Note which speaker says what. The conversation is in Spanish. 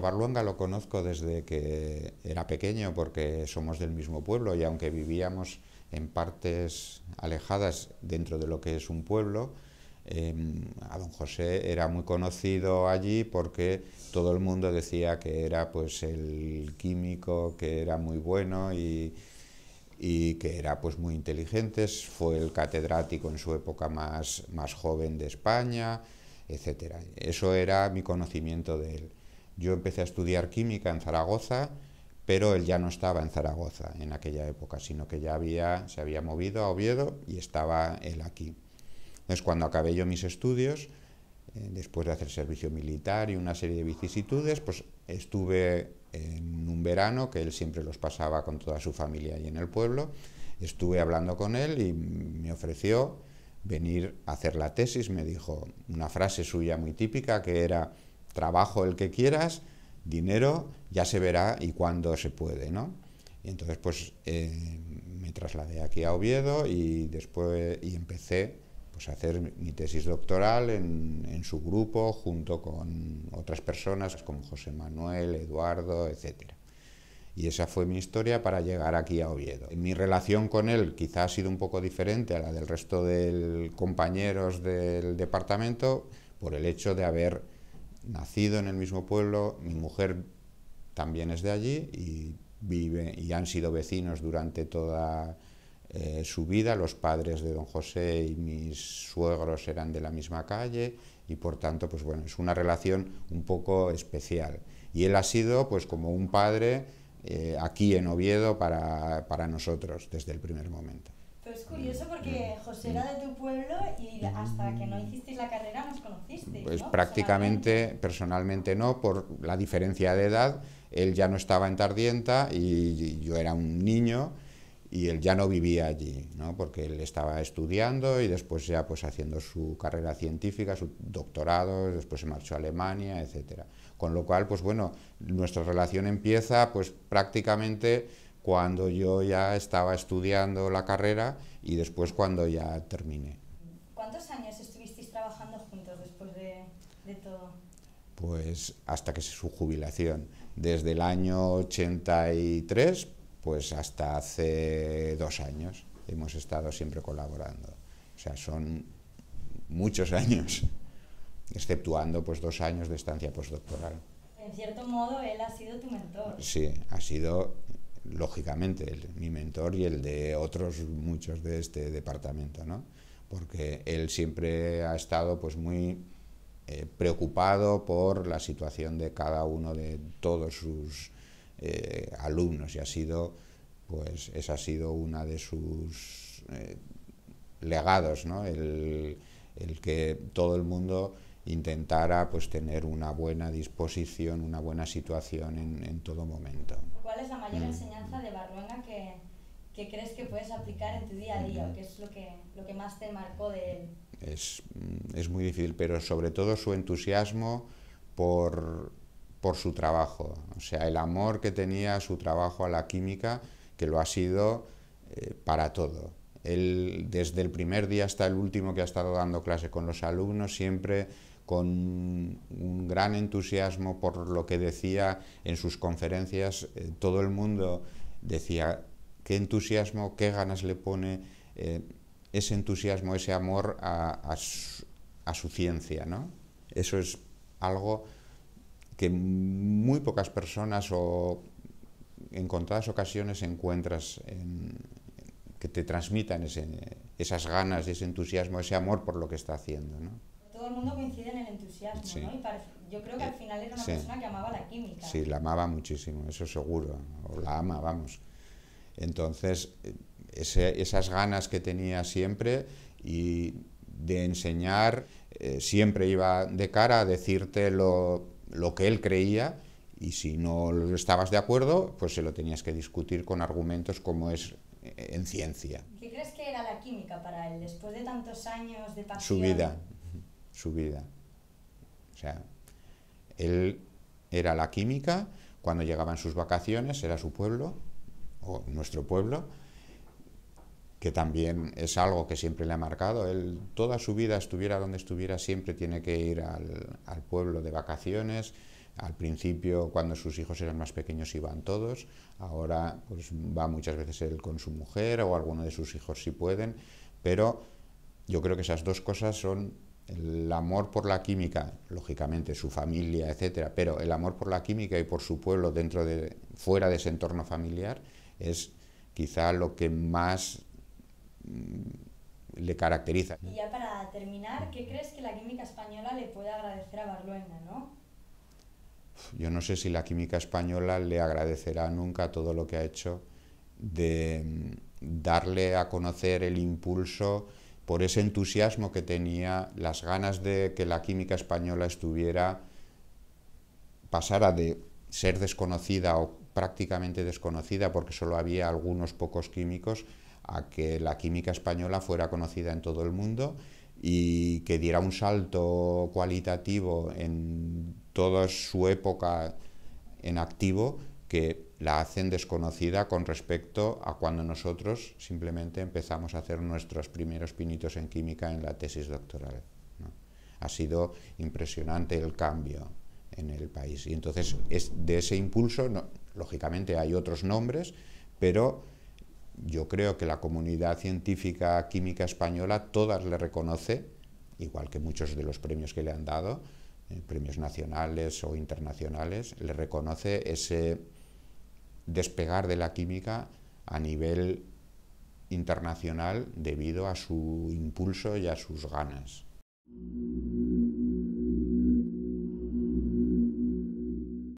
Speaker 1: Barluenga lo conozco desde que era pequeño porque somos del mismo pueblo y aunque vivíamos en partes alejadas dentro de lo que es un pueblo, em, a don José era muy conocido allí porque todo el mundo decía que era pues el químico, que era muy bueno y, que era pues muy inteligente, fue el catedrático en su época más, más joven de España, etc. Eso era mi conocimiento de él. Yo empecé a estudiar química en Zaragoza, pero él ya no estaba en Zaragoza en aquella época, sino que ya había, se había movido a Oviedo y estaba él aquí. Entonces, cuando acabé yo mis estudios, eh, después de hacer servicio militar y una serie de vicisitudes, pues estuve en un verano, que él siempre los pasaba con toda su familia y en el pueblo, estuve hablando con él y me ofreció venir a hacer la tesis, me dijo una frase suya muy típica que era trabajo el que quieras, dinero, ya se verá y cuando se puede, ¿no? Y entonces pues eh, me trasladé aquí a Oviedo y después y empecé pues a hacer mi tesis doctoral en, su grupo junto con otras personas como José Manuel, Eduardo, etc. Y esa fue mi historia para llegar aquí a Oviedo. Mi relación con él quizá ha sido un poco diferente a la del resto de compañeros del departamento por el hecho de haber nacido en el mismo pueblo, mi mujer también es de allí y, vive, y han sido vecinos durante toda eh, su vida. Los padres de don José y mis suegros eran de la misma calle y por tanto, pues bueno, es una relación un poco especial. Y él ha sido pues como un padre eh, aquí en Oviedo para nosotros desde el primer momento
Speaker 2: es curioso porque José era de tu pueblo y hasta que no hicisteis la carrera nos conociste. Pues prácticamente,
Speaker 1: personalmente no, por la diferencia de edad. Él ya no estaba en Tardienta y yo era un niño y él ya no vivía allí, ¿no? porque él estaba estudiando y después ya pues haciendo su carrera científica, su doctorado, después se marchó a Alemania, etc. Con lo cual, pues bueno, nuestra relación empieza pues prácticamente cuando yo ya estaba estudiando la carrera y después cuando ya terminé.
Speaker 2: ¿Cuántos años estuvisteis trabajando juntos después de, todo?
Speaker 1: Pues hasta que su jubilación, desde el año 83 pues hasta hace dos años hemos estado siempre colaborando. O sea, son muchos años, exceptuando pues dos años de estancia postdoctoral.
Speaker 2: En cierto modo, él ha sido tu mentor.
Speaker 1: Sí, ha sido lógicamente, mi mentor y el de otros muchos de este departamento, ¿no? porque él siempre ha estado pues muy eh, preocupado por la situación de cada uno de todos sus eh, alumnos y ha sido pues esa ha sido una de sus eh, legados el, que todo el mundo intentara pues tener una buena disposición una buena situación en todo momento mayor mm.
Speaker 2: enseñanza de Barruenga que, que, crees que puedes aplicar en tu día a día? ¿Qué es lo que, lo que más te marcó de él?
Speaker 1: Es, mm, es muy difícil, pero sobre todo su entusiasmo por, por su trabajo, o sea, el amor que tenía su trabajo a la química, que lo ha sido eh, para todo. Él, desde el primer día hasta el último que ha estado dando clase con los alumnos, siempre con un gran entusiasmo por lo que decía en sus conferencias. Eh, todo el mundo decía qué entusiasmo, qué ganas le pone eh, ese entusiasmo, ese amor a, su, ciencia. ¿no? Eso es algo que muy pocas personas o en contadas ocasiones encuentras que te transmitan esas ganas, ese entusiasmo, ese amor por lo que está haciendo. ¿no?
Speaker 2: el mundo coincide en el entusiasmo, ¿no? yo creo que al eh, final era una persona que amaba la química. Sí,
Speaker 1: la amaba muchísimo, eso seguro, o la ama, vamos. Entonces, esas ganas que tenía siempre y de enseñar, eh, siempre iba de cara a decirte lo, que él creía y si no estabas de acuerdo, pues se lo tenías que discutir con argumentos como es eh, en ciencia.
Speaker 2: ¿Qué crees que era la química para él después de tantos años de pasión? Su
Speaker 1: vida, su vida. O sea, él era la química, cuando llegaban sus vacaciones era su pueblo, o nuestro pueblo, que también es algo que siempre le ha marcado. Él toda su vida, estuviera donde estuviera, siempre tiene que ir al, al, pueblo de vacaciones. Al principio, cuando sus hijos eran más pequeños, iban todos. Ahora pues, va muchas veces él con su mujer o alguno de sus hijos si pueden. Pero yo creo que esas dos cosas son el amor por la química, lógicamente su familia, etcétera, pero el amor por la química y por su pueblo dentro de fuera de ese entorno familiar es quizá lo que más mm, le caracteriza. Y
Speaker 2: ya para terminar, ¿qué crees que la química española le puede agradecer a Barluena, no?
Speaker 1: Yo no sé si la química española le agradecerá nunca todo lo que ha hecho de mm, darle a conocer el impulso por ese entusiasmo que tenía, las ganas de que la química española estuviera, pasara de ser desconocida o prácticamente desconocida, porque solo había algunos pocos químicos, a que la química española fuera conocida en todo el mundo y que diera un salto cualitativo en toda su época en activo que la hacen desconocida con respecto a cuando nosotros simplemente empezamos a hacer nuestros primeros pinitos en química en la tesis doctoral. Ha sido impresionante el cambio en el país. Y entonces es de ese impulso, lógicamente hay otros nombres, pero yo creo que la comunidad científica química española todas le reconoce, igual que muchos de los premios que le han dado, eh, premios nacionales o internacionales, le reconoce ese despegar de la química a nivel internacional debido a su impulso y a sus ganas.